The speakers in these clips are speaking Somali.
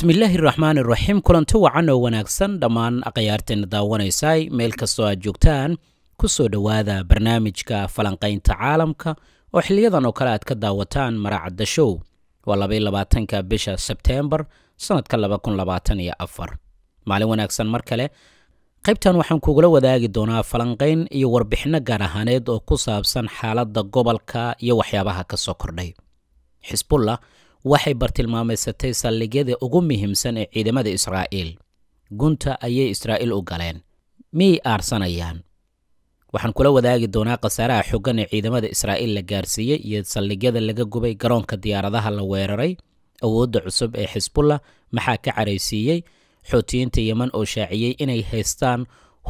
bismillaahi raxmaani raxiim kulanti wacan oo wanaagsan dhammaan akhyaarteena daawanaysaay meel kastoo aad joogtaan ku soo dhowaada barnaamijka falanqaynta caalamka oo xiliyadan oo kale aad ka daawataan maraacadda show waa labay labaatanka bisha sebteembar sannadka labakunlabaataniyoafar maalin wanaagsan mar kale qaybtan waxaan kugula wadaagi doonaa falanqayn iyo warbixinno gaar ahaaneed oo ku saabsan xaaladda gobolka iyo waxyaabaha ka soo kordhay xisbullah waxay bartilmaamaysatay saldhigyada ugu muhiimsan ee ciidamada israa'iil gunta ayay israa'iil u galeen miyay aarsanayaan waxaan kula wadaagi doonaa khasaaraha xoggan ee ciidamada israa'iil la gaarsiiyey iyo saldhigyada laga gubay garoonka diyaaradaha la weeraray awoodda cusub ee xisbullah maxaa ka caraysiiyey xootiyiinta yeman oo shaaciyey inay haystaan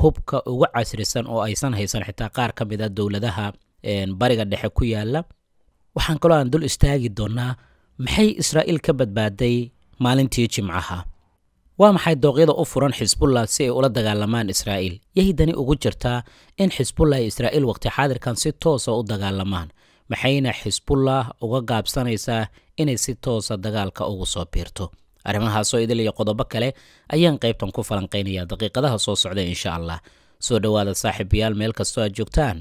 hubka ugu casrisan oo aysan haysan xitaa qaar ka mid a ah dowladaha bariga dhexe ku yaala waxaan kaloo aan dul istaagi doonaa maxay israa'iil ka badbaaday maalintii jimcaha waa maxay dooqyada u furan xisbullah si ay ula dagaalamaan israa'iil yahay dani ugu jirtaa in xisbullah iyo israa'iil waqti xaadirkan si toosa u dagaalamaan maxayna xisbullah uga gaabsanaysaa inay si toosa dagaalka ugu soo biirto arrimahaasoo idil iyo qodobo kale ayaan qaybtan ku falanqaynaya daqiiqadaha soo socda insha allah soo dhowaada saaxiibayaal meel kastoo aad joogtaan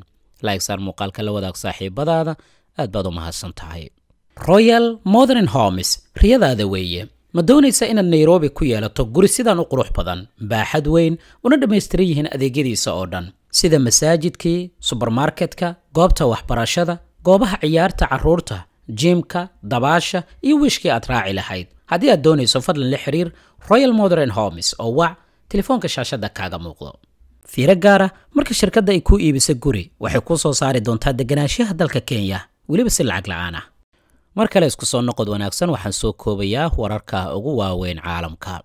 laigsaar muuqaalka la wadaag saaxiibadaada aad baad u mahadsan tahay royal modern homes riyadaada weeye ma doonaysa inaad nairobi ku yeelato guri sidan u qurux badan baaxad weyn una dhammaystiran yihiin adeegyadiisa oo dhan sida masaajidkii subermarketka goobta waxbarashada goobaha ciyaarta carruurta jimka dabaasha iyo wiishkii aad raaci lahayd haddii aad doonayso fadlan la xiriir royal modern homes oo wac telefoonka shaashadda kaaga muuqdo fiiro gaara marka shirkadda ay kuu iibisa guri waxay kuu soo saari doontaa deganaanshaha dalka kenya weliba si lacag la-aan ah mar kale isku soo noqod wanaagsan waxaan soo koobayaa wararka ugu waaweyn caalamka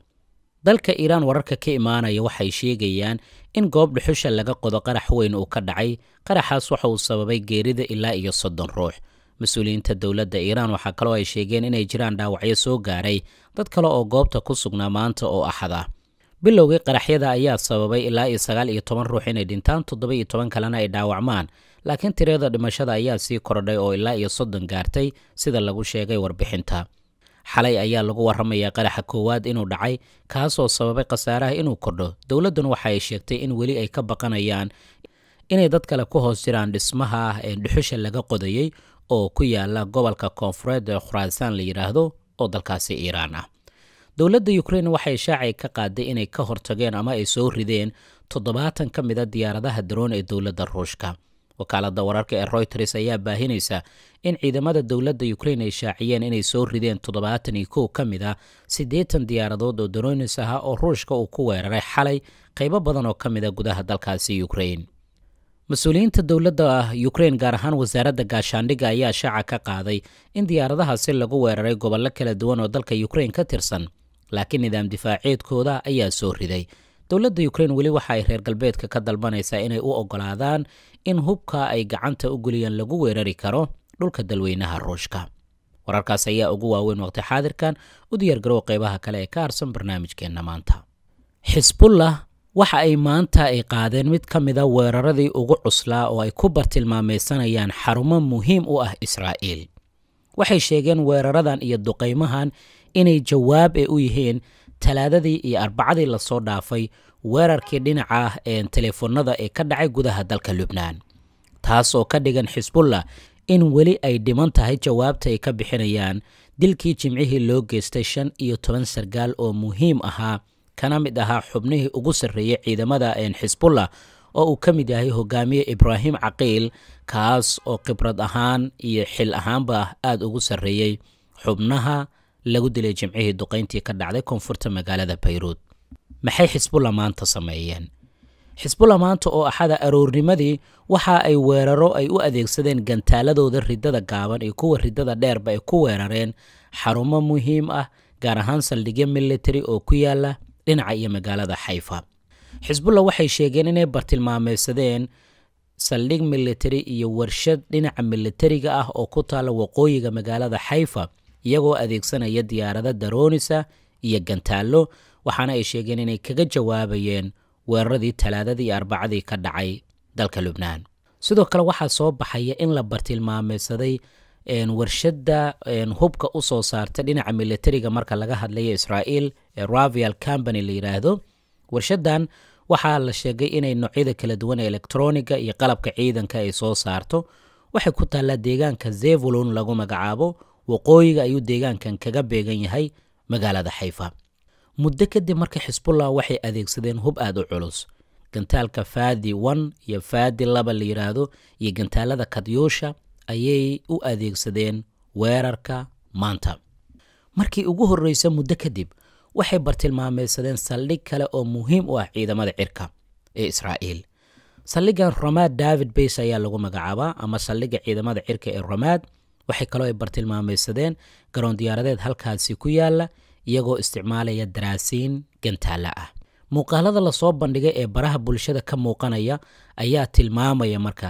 dalka iiraan wararka ka imaanaya waxay sheegayaan in goob dhuxusha laga qodo qarax weyn uu ka dhacay qaraxaas waxa uu sababay geerida ilaa iyo soddon ruux mas-uuliyiinta dowladda iiraan waxaa kaloo ay sheegeen inay jiraan dhaawacyo soo gaaray dad kale oo goobta ku sugnaa maanta oo axad ah bilowgii qaraxyada ayaa sababay ilaa iyo sagaal iyo toban ruux inay dhintaan toddoba iyo toban kalena ay dhaawacmaan laakiin tirada dhimashada ayaa sii kordhay oo ilaa iyo soddon gaartay sida lagu sheegay warbixinta xalay ayaa lagu warramayaa qaraxa koowaad inuu dhacay kaasoo sababay khasaaraha inuu kordho dowladduna waxa ay sheegtay in weli ay ka baqanayaan inay dad kale ku hoos jiraan dhismaha ah ee dhuxusha laga qodayey oo ku yaala gobolka koonfureed ee khuraasaan la yidhaahdo oo dalkaasi iiraan ah dowladda ukrein waxay shaacay ka qaaday inay ka hortageen ama ay soo rideen toddobaatan ka mid a ah diyaaradaha daroon ee dowladda ruushka wakaaladda wararka ee reuters ayaa baahinaysa in ciidamada dowladda ukrain ay shaaciyeen inay soo rideen toddobaatan iyo kow ka mid a ah siddeetan diyaaradood oo daronis ahaa oo ruushka uu ku weeraray xalay qaybo badan oo ka mid a ah gudaha dalkaasi ukrain mas-uuliyiinta dowladda ah ukrain gaar ahaan wasaaradda gaashaandhigga ayaa shaaca ka qaaday in diyaaradahaasi lagu weeraray gobollo kala duwan oo dalka ukrain ka tirsan laakiin nidaam difaaceedkooda ayaa soo riday dowladda ukrain weli waxa ay reer galbeedka ka dalbanaysaa inay u ogolaadaan in hubka ay gacanta u geliyaan lagu weerari karo dhulka dalweynaha ruushka wararkaas ayaa ugu waaweyn waqti xaadirkan u diyaargarow qaybaha kale ee ka harsan barnaamijkeenna maanta xisbullah waxa ay maanta ay qaadeen mid ka mida ah weeraradii ugu cuslaa oo ay ku bartilmaamaysanayaan xarumo muhiim u ah israa'iil waxay sheegeen weeraradan iyo duqaymahan inay jawaab ee u yihiin talaadadii iyo arbacadii lasoo dhaafay weerarkii dhinaca ah ee teleefoonada ee ka dhacay gudaha dalka lubnaan taasoo ka dhigan xisbullah in weli ay dhiman tahay jawaabta ay ka bixinayaan dilkii jimcihii loo geystay shan iyo toban sargaal oo muhiim ahaa kana mid ahaa xubnihii ugu sarreeyey ciidamada xisbullah oo uu ka mid yahay hogaamiye ibraahim caqiil kaas oo khibrad ahaan iyo xil ahaanba aada ugu sarreeyey xubnaha lagu dilay jimcihii duqayntii ka dhacday koonfurta magaalada bayruud maxay xisbulla maanta sameeyeen xisbulla maanta oo axada aroornimadii waxa ay weeraro ay u adeegsadeen gantaaladooda ridada gaaban iyo kuwa ridada dheerba ay ku weerareen xarumo muhiim ah gaar ahaan saldhigyo military oo ku yaala dhinaca iyo magaalada xayfa xisbulla waxay sheegeen inay bartilmaameysadeen saldhig military iyo warshad dhinaca militariga ah oo ku taala waqooyiga magaalada xayfa iyagoo adeegsanaya diyaarado daroonisa iyo gantaallo waxaana ay sheegeen inay kaga jawaabayeen weeraradii talaadadii iyo arbacadii ka dhacay dalka lubnaan sidoo kale waxaa soo baxaya in la bartilmaameysaday warshadda hubka u soo saarta dhinaca militariga marka laga hadlayo israa'iil ee ravial company la yidhaahdo warshaddan waxaa la sheegay inay noocyada kala duwan ee elektroniga iyo qalabka ciidanka ay soo saarto waxay ku taallaa deegaanka zevulon lagu magacaabo waqooyiga ayuu deegaankan kaga beegan yahay magaalada xayfa muddo kadib marka xisbullah waxay adeegsadeen hub aada u culus gantaalka faadi wan iyo faadi laba la yidhaahdo iyo gantaalada kadyuusha ayay u adeegsadeen weerarka maanta markii ugu horreysa muddo kadib waxay bartilmaameysadeen saldhig kale oo muhiim u ah ciidamada cirka ee israa'iil saldhigan romaad david bays ayaa lagu magacaabaa ama saldhigga ciidamada cirka ee romaad waxay kaloo ay bartilmaamaysadeen garoon diyaaradeed halkaasi ku yaalla iyagoo isticmaalaya daraasiin gantaalla ah muuqaalada lasoo bandhigay ee baraha bulshada ka muuqanaya ayaa tilmaamaya marka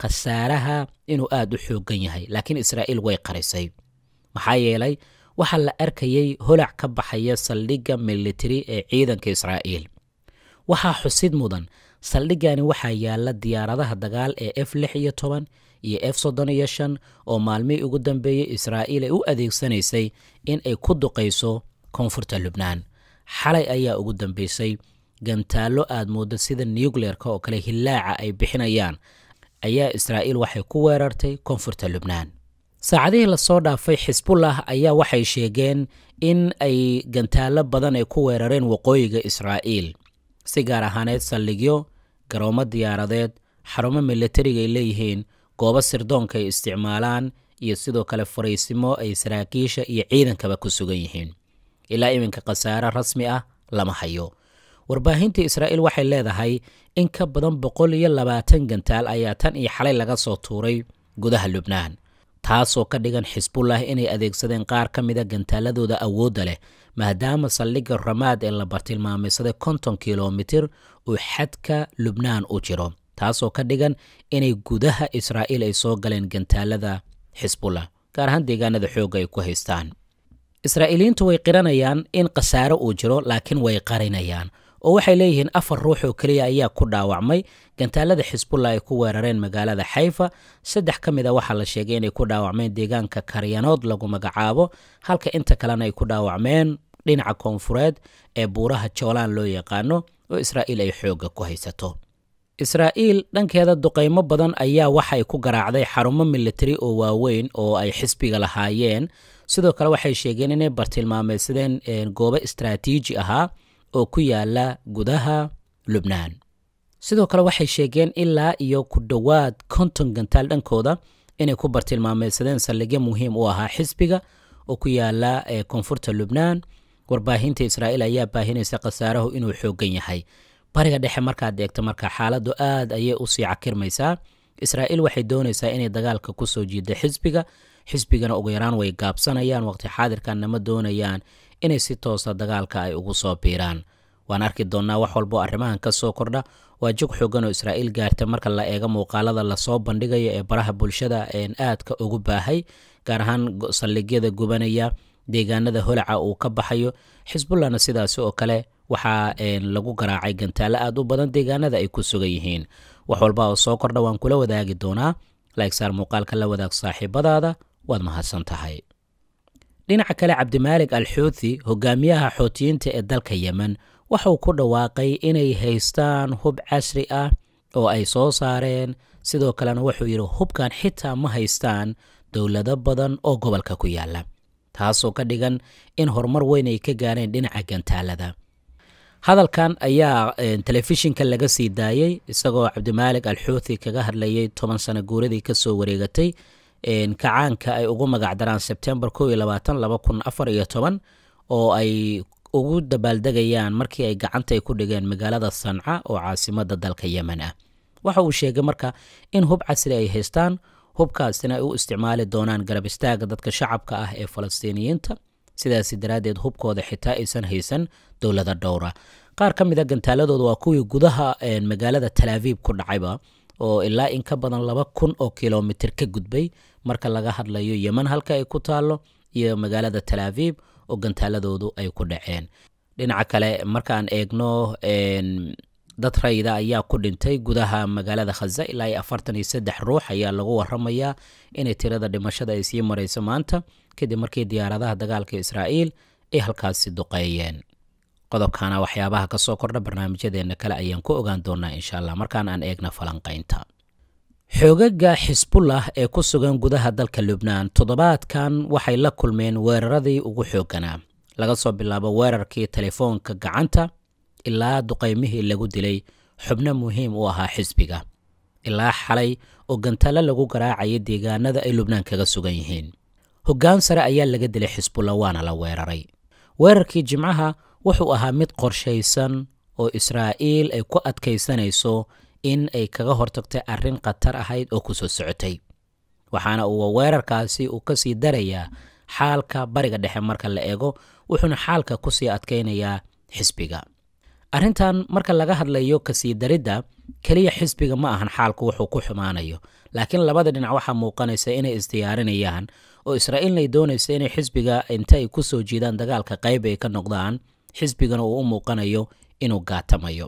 khasaaraha inuu aada u xooggan yahay laakiin israa'iil way qarisay maxaa yeelay waxaa la arkayay holac ka baxaya saldhigga militari ee ciidanka israa'iil waxaa xusid mudan saldhiggani waxaa yaalla diyaaradaha dagaal ee f lix iyo toban iyo f soddon iyo shan oo maalmihii ugu dambeeyey israa'iil ay u adeegsanaysay in ay ku duqayso koonfurta lubnaan xalay ayaa ugu dambeysay gantaallo aad mooddo sida nucleerka oo kale hilaaca ay bixinayaan ayaa israa'iil waxay ku weerartay koonfurta lubnaan saacadihii lasoo dhaafay xisbullah ayaa waxay sheegeen in ay gantaallo badan ay ku weerareen waqooyiga israa'iil si gaar ahaaneed saldhigyo garoomo diyaaradeed xarumo milatariga ay leeyihiin goobo sirdoonka ay isticmaalaan iyo sidoo kale fariisimo ay saraakiisha iyo ciidankaba ku sugan yihiin ilaa iminka khasaare rasmi ah lama hayo warbaahinta israa'iil waxay leedahay in ka badan boqol iyo labaatan gantaal ayaa tan iyo xalay laga soo tuuray gudaha lubnaan taasoo ka dhigan xisbullah inay adeegsadeen qaar ka mida ah gantaaladooda awoodda leh maadaama saldhigga ramaad ee la bartilmaameysada konton kilomitir uu xadka lubnaan u jiro taasoo ka dhigan inay gudaha israa'iil ay soo galeen gantaalada xisbullah gaar ahaan deegaanada xoogga ay ku haystaan israa'iiliyiintu way qiranayaan in khasaare uu jiro laakiin way qarinayaan oo waxay leeyihiin afar ruux oo keliya ayaa ku dhaawacmay gantaalada xisbullah ay ku weerareen magaalada xayfa saddex ka mid ah waxaa la sheegay inay ku dhaawacmeen deegaanka karyanood lagu magacaabo halka inta kalena ay ku dhaawacmeen dhinaca koonfureed ee buuraha joolaan loo yaqaano oo israa'iil ay xoogga ku haysato israa'iil dhankeeda duqaymo badan ayaa waxay ku garaacday xarumo militari oo waaweyn oo ay xisbiga lahaayeen sidoo kale waxay sheegeen inay bartilmaameydsadeen eh, goobo istaraatiiji ahaa oo ku yaala gudaha lubnaan sidoo kale waxay sheegeen ilaa iyo ku dhowaad konton gantaal dhankooda inay ku bartilmaameydsadeen saldhigyo muhiim u ahaa xisbiga oo ku yaala eh, koonfurta lubnaan warbaahinta israa'iil ayaa baahinaysa khasaarahu inuu xooggan yahay bariga dhexe markaad eegto marka xaaladdu aad ayay usii cakirmaysaa israa'iil waxay doonaysaa inay dagaalka ku soo jiiddo xisbiga xisbigana ugu yaraan way gaabsanayaan waqti xaadirkanna ma doonayaan inay si toosa dagaalka ay ugu soo biiraan waan arki doonnaa wax walboo arrimahan ka soo kordha waa jog xoogan oo israa'iil gaarta marka la eego muuqaalada lasoo bandhigayo ee baraha bulshada een aadka ugu baahay gaar ahaan saldhigyada gubanaya deegaanada holaca uu ka baxayo xisbullahna sidaasi oo kale waxaa eh, lagu garaacay gantaalo aad u badan deegaanada ay ku sugan yihiin wax walba oo soo kordha waan kula wadaagi doonaa laegsaar muuqaalka la wadaag saaxiibadaada waad mahadsan tahay dhinaca kale cabdimaalig alxuuthi hogaamiyaha xootiyiinta ee dalka yemen waxuu ku dhawaaqay inay haystaan hub casri ah oo ay soo saareen sidoo kalena wuxuu yidhi hubkan xitaa ma haystaan dowlado badan oo gobolka ku yaala taasoo ka dhigan in horumar weyn ay ka gaareen dhinaca gantaalada hadalkan ayaa eh, telefishinka laga sii daayay isagoo cabdimaalig alxuuthi kaga hadlayay toban sano guuradii kasoo wareegatay kacaanka ay ugu magac daraan sebtembar oo ay ugu dabaaldegayaan markii ay gacantaay ku dhigeen magaalada sanca oo caasimada dalka yemen ah waxa uu sheegay marka in hub casri ay haystaan hubkaasina ay u isticmaali doonaan garab istaaga dadka shacabka ah ee falastiiniyiinta sidaasi daraaddeed hubkooda xitaa aysan haysan dowlada dhowra qaar ka mid a ah gantaaladooda waa kuwii gudaha magaalada talaaviib ku dhacayba oo ilaa in ka badan laba kun oo kilomitir ka gudbay marka laga hadlayo yeman halka ay ku taallo iyo magaalada talaaviib oo gantaaladoodu ay ku dhaceen dhinaca kale markaan eegno dad rayida ayaa ku dhintay gudaha magaalada khaza ilaa iyo afartan iyo saddex ruux ayaa lagu waramayaa inay tirada dhimashada ay sii marayso maanta kadib markii diyaaradaha dagaalka israa'iil ay halkaasi duqeeyeen qodobkana waxyaabaha kasoo soo kordha barnaamijyadeenna kale ayaan ku ogaan doonnaa insha allah markaan aan eegna falanqaynta xoogaga xisbullah ee ku sugan gudaha dalka lubnaan toddobaadkan waxay la kulmeen weeraradii ugu xoogganaa laga soo bilaabo weerarkii telefoonka gacanta ilaa duqaymihii lagu dilay xubno muhiim u ahaa xisbiga ilaa xalay oo gantalle lagu garaacaya deegaanada ay lubnaan kaga sugan yihiin hoggaan sare ayaa laga dilay xisbulla waana la weeraray weerarkii jimcaha wuxuu ahaa mid qorshaysan oo israa'iil ay ku adkaysanayso in ay kaga hortagtay arrin khatar ahayd oo ku soo socotay waxaana uu weerarkaasi uu ka sii darayaa xaalka bariga dhexe marka la eego wuxuuna xaalka ku sii adkaynayaa xisbiga arrintan marka laga hadlayo kasii daridda keliya xisbiga ma ahan xaalku wuxuu ku xumaanayo laakiin labada dhinac waxaa muuqanaysa inay isdiyaarinayaan oo israa'iilna ay doonaysa inay xisbiga inta ay ku soo jeedaan dagaalka qayb ay ka noqdaan xisbigana uu u muuqanayo inuu gaatamayo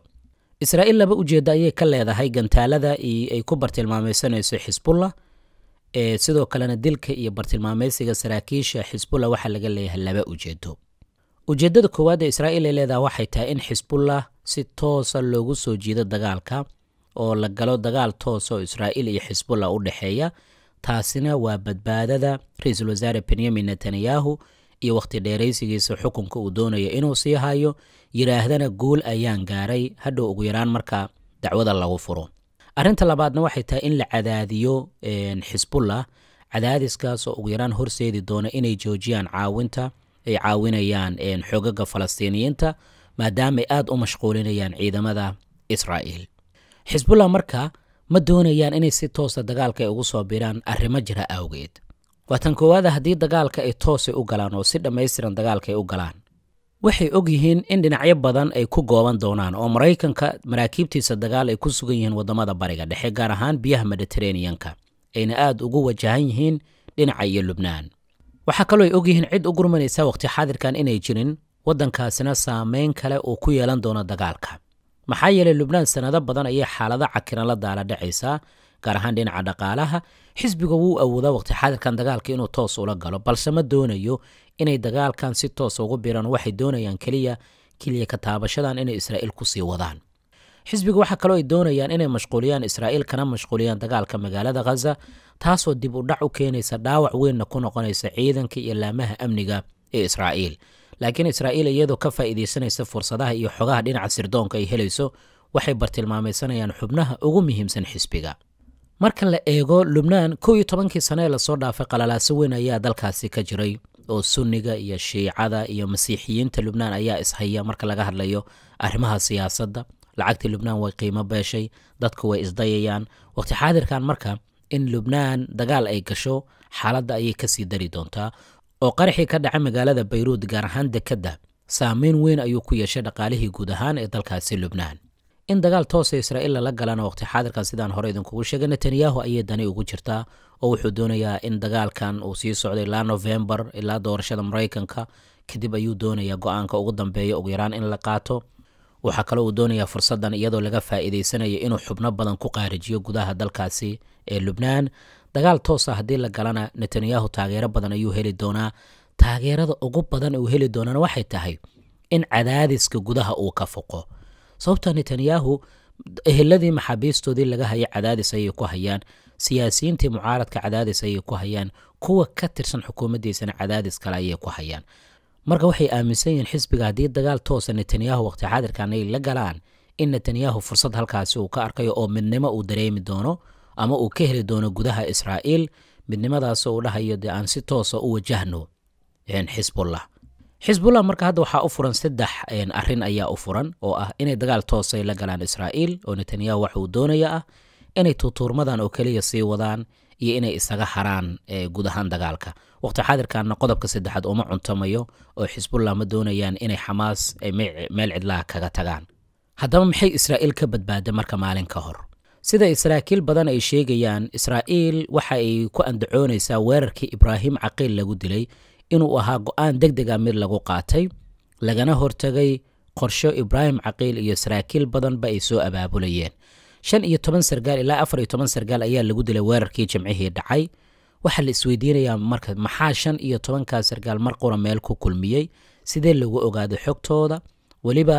israa'iil laba ujeedda ayay ka leedahay gantaalada ay ku bartilmaamaysanayso xisbullah ee sidoo kalena dilka iyo bartilmaamaysiga saraakiisha xisbullah waxaa laga leeyahay laba ujeedo ujeeddada koowaad ee israa'iil ay leedahay waxay tahay in xisbullah si toosa ah loogu soo jiido dagaalka oo la galo dagaal toosa oo israa'iil iyo xisbullah u dhexeeya taasina waa badbaadada ra-iisul wasaare benyamin netanyahu iyo wakhti dheeraysigiisa xukunka uu doonayo inuu sii hayo yidhaahdana guul ayaan gaaray hadhow ugu yaraan marka dacwada lagu furo arrinta labaadna waxay tahay in la cadaadiyo xisbullah cadaadiskaasoo ugu yaraan horseedi doona inay joojiyaan caawinta ay caawinayaan xogaga falastiiniyiinta maadaama ay aada u mashquulinayaan ciidamada israa'iil xisbullah marka ma doonayaan inay si toosa ah dagaalka ay ugu soo biiraan arrimo jira awgeed waa tan koowaada haddii dagaalka ay toosay u galaan oo si dhammaystiran dagaalkaay u galaan waxay og yihiin in dhinacyo badan ay ku gooban doonaan oo maraykanka maraakiibtiisa dagaal ay ku sugan yihiin waddamada bariga dhexe gaar ahaan biyaha mediteraneyanka ayna aad ugu wajahan yihiin dhinaca iyo lubnaan waxaa kaloo ay og yihiin cid u gurmanaysa wakhti xaadirkan inay jirin waddankaasina saameyn kale uu ku yeelan doono dagaalka maxaa yeelay lubnaan sanado badan ayay xaalado cakiran la daala dhacaysaa gaar ahaan dhinaca dhaqaalaha xisbiga wuu awoodaa waqti xaadirkan dagaalka inuu toos ula galo balse ma doonayo inay dagaalkan si toosa ugu biiraan waxay doonayaan keliya keliya ka taabashadan inay israa'iil kusii wadaan xisbiga waxaa kaloo ay doonayaan inay mashquuliyaan israa'iil kana mashquuliyaan dagaalka magaalada khaza taasoo dib u dhac u keenaysa dhaawac weynna ku noqonaysa ciidanka iyo laamaha amniga ee israa'iil laakiin israa'iil iyadoo ka faa'iidaysanaysa fursadaha iyo xogaha dhinaca sirdoonka ay helayso waxay bartilmaamaysanayaan xubnaha ugu muhiimsan xisbiga marka la eego lubnaan kow iyo tobankii sane ee lasoo dhaafay qalalaaso weyn ayaa dalkaasi ka jiray oo sunniga iyo shiicada iyo masiixiyiinta lubnaan ayaa ishaya marka laga hadlayo arrimaha siyaasadda lacagtii lubnaan way qiimo beeshay dadku way isdayayaan waqti xaadirkan marka in lubnaan dagaal ay gasho xaaladda ayay kasii dari doontaa oo qaraxii ka dhaca magaalada bayruud gaar ahaan dekedda saameyn weyn ayuu ku yeeshay dhaqaalihii guud ahaan ee dalkaasi lubnaan in dagaal toosa israa'iil lala galana waqti xaadirkan sidaan hore idinkugu sheegay netanyahu ayay dani ugu jirtaa oo wuxuu doonayaa in dagaalkan uu sii socdo ilaa novembar ilaa doorashada maraykanka kadib ayuu doonayaa go'aanka ugu dambeeya ugu yaraan in la qaato waxaa kaloo uu doonayaa fursaddan iyadoo laga faa'iidaysanayo inuu xubno badan ku qaarijiyo gudaha dalkaasi ee lubnaan dagaal toosa haddii la galana netanyahu taageero badan ayuu heli doonaa taageerada ugu badan uu heli doonana waxay tahay in cadaadiska gudaha uu ka foqo sababta netanyahu eheladii maxaabiistoodii laga hayay cadaadis ayay ku hayaan siyaasiyiintii mucaaradka cadaadis ayay ku hayaan kuwa ka tirsan xukuumaddiisana cadaadis kale ayay ku hayaan marka waxay aaminsan yihiin xisbiga haddii dagaal toosa netanyahu waqti xaadirkan ay la galaan in netanyahu fursad halkaasi uu ka arkayo oo midnimo uu dareemi doono ama uu ka heli doono gudaha israa'iil midnimadaasoo uu dhahayo dee aan si toosa ah u wajahno xisbullah xisbullah marka hadda waxaa u furan saddex arrin ayaa u furan oo ah inay dagaal toosay la galaan israa'iil oo netanyahu wax uu doonaya ah inay tuutuurmadan oo keliya sii wadaan iyo inay isaga haraan guud dagaalka waqti xaadirkanna qodobka saddexaad uma cuntamayo oo xisbullah ma doonayaan inay xamaas meel cidlaha kaga tagaan haddaba maxay israa'iil ka badbaada marka maalin hor sida saraakiil badan ay sheegayaan israa'iil waxa ay ku andacoonaysaa weerarkii ibraahim caqiil lagu dilay inuu ahaa go'aan deg dega mid lagu qaatay lagana hortagay qorsho ibraahim caqiil iyo saraakiil badanba ay soo abaabulayeen shan iyo toban sargaal ilaa afar iyo toban sargaal ayaa lagu dilay weerarkii jimcihii dhacay waxaa la isweydiinayaa marka maxaa shan iyo tobankaa sargaal mar qura meel ku kulmiyey sidee lagu ogaado xogtooda weliba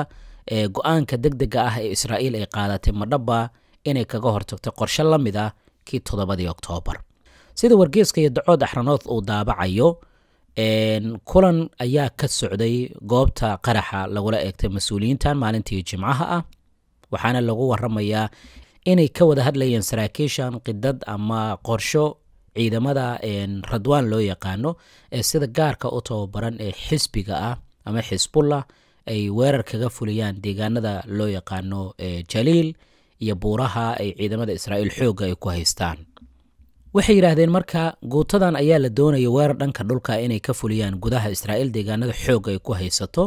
go'aanka deg dega ah ee israa'iil ay qaadatay ma dhaba inay kaga hortagto qorshe la mid ah kii toddobadii oktoobar sida wargeeska iyo dacood axranood uu daabacayo kulan ayaa ka socday goobta qaraxa lagula eegtay mas-uuliyiintan maalintii jimcaha ah waxaana lagu waramayaa inay ka wada hadlayeen saraakiishan qidad ama qorsho ciidamada radwaan loo yaqaano ee sida gaarka u tababaran ee xisbiga ah ama xisbullah ay weerar kaga fuliyaan deegaanada loo yaqaano jaliil iyo buuraha ay ciidamada israa'iil xoogga ay ku haystaan waxay yidhaahdeen marka guutadan ayaa la doonaya weerar dhanka dhulka inay ka fuliyaan gudaha israa'iil deegaanada xoogga ay ku haysato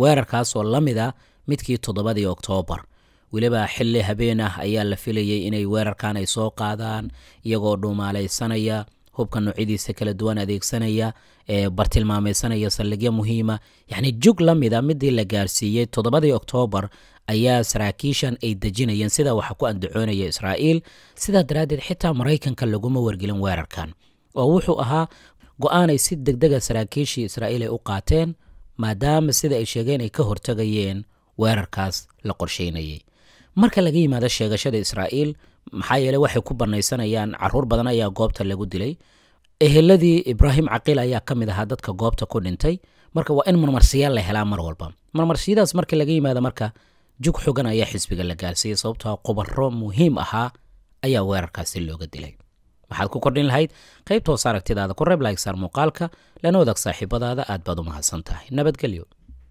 weerarkaasoo la mid a ah midkii toddobadii oktoobar weliba xilli habeen ah ayaa la filayay inay weerarkan ay soo qaadaan iyagoo dhuumaalaysanaya hubka noocyadiisa kala duwan adeegsanaya bartilmaameysanaya saldhigyo muhiima yacni jug la mida midii la gaarsiiyey toddobadii oktoobar ayaa saraakiishan ay dejinayeen sidaa waxaa ku andacoonaya israa'iil sidaa daraaddeed xitaa maraykanka laguma wargelin weerarkan oo wuxuu ahaa go-aanay si degdega saraakiishii israa'iil ay u qaateen maadaama sida ay sheegeen ay ka hortagayeen weerarkaas la qorsheynayay marka laga yimaado sheegashada israa'iil maxaa yeeley waxay ku banaysanayaan caruur badan ayaa goobta lagu dilay eheladii ibraahim caqiil ayaa ka mid ahaa dadka goobta ku dhintay marka waa in marmarsiya la helaa mar walba marmarsiyadaas marka laga yimaado marka jug xogan ayaa xisbiga la gaarsiiyey sababtoo qubaro muhiim ahaa ayaa weerarkaasi looga dilay waxaad ku kordhin lahayd qaybta hoos aragtidaada ku reeb laagsar muuqaalka lana wadaag saaxiibadaada aad baad u mahadsan tahay nabadgelyo